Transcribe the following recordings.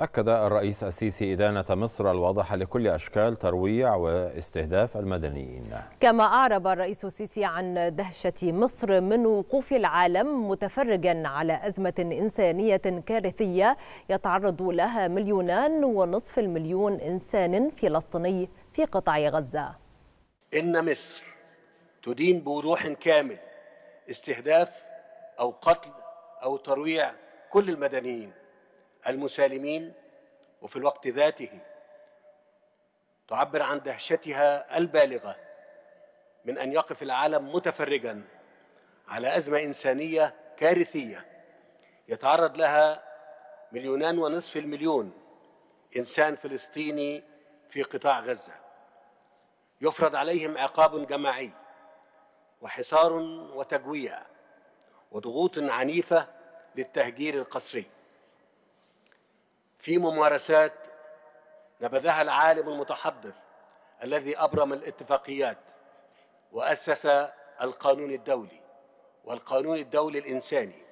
أكد الرئيس السيسي إدانة مصر الواضحة لكل أشكال ترويع واستهداف المدنيين كما أعرب الرئيس السيسي عن دهشة مصر من وقوف العالم متفرجا على أزمة إنسانية كارثية يتعرض لها مليونان ونصف المليون إنسان فلسطيني في قطاع غزة إن مصر تدين بوضوح كامل استهداف أو قتل أو ترويع كل المدنيين المسالمين وفي الوقت ذاته تعبر عن دهشتها البالغه من ان يقف العالم متفرجا على ازمه انسانيه كارثيه يتعرض لها مليونان ونصف المليون انسان فلسطيني في قطاع غزه يفرض عليهم عقاب جماعي وحصار وتجويع وضغوط عنيفه للتهجير القسري في ممارسات نبذها العالم المتحضر الذي أبرم الاتفاقيات وأسس القانون الدولي والقانون الدولي الإنساني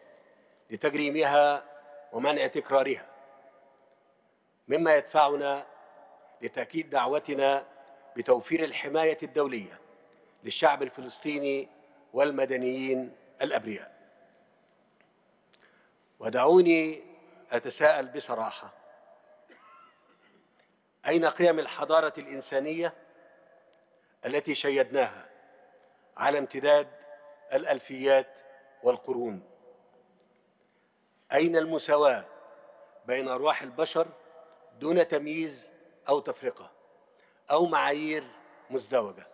لتجريمها ومنع تكرارها مما يدفعنا لتأكيد دعوتنا بتوفير الحماية الدولية للشعب الفلسطيني والمدنيين الأبرياء ودعوني أتساءل بصراحة أين قيم الحضارة الإنسانية التي شيدناها على امتداد الألفيات والقرون أين المساواة بين أرواح البشر دون تمييز أو تفرقة أو معايير مزدوجة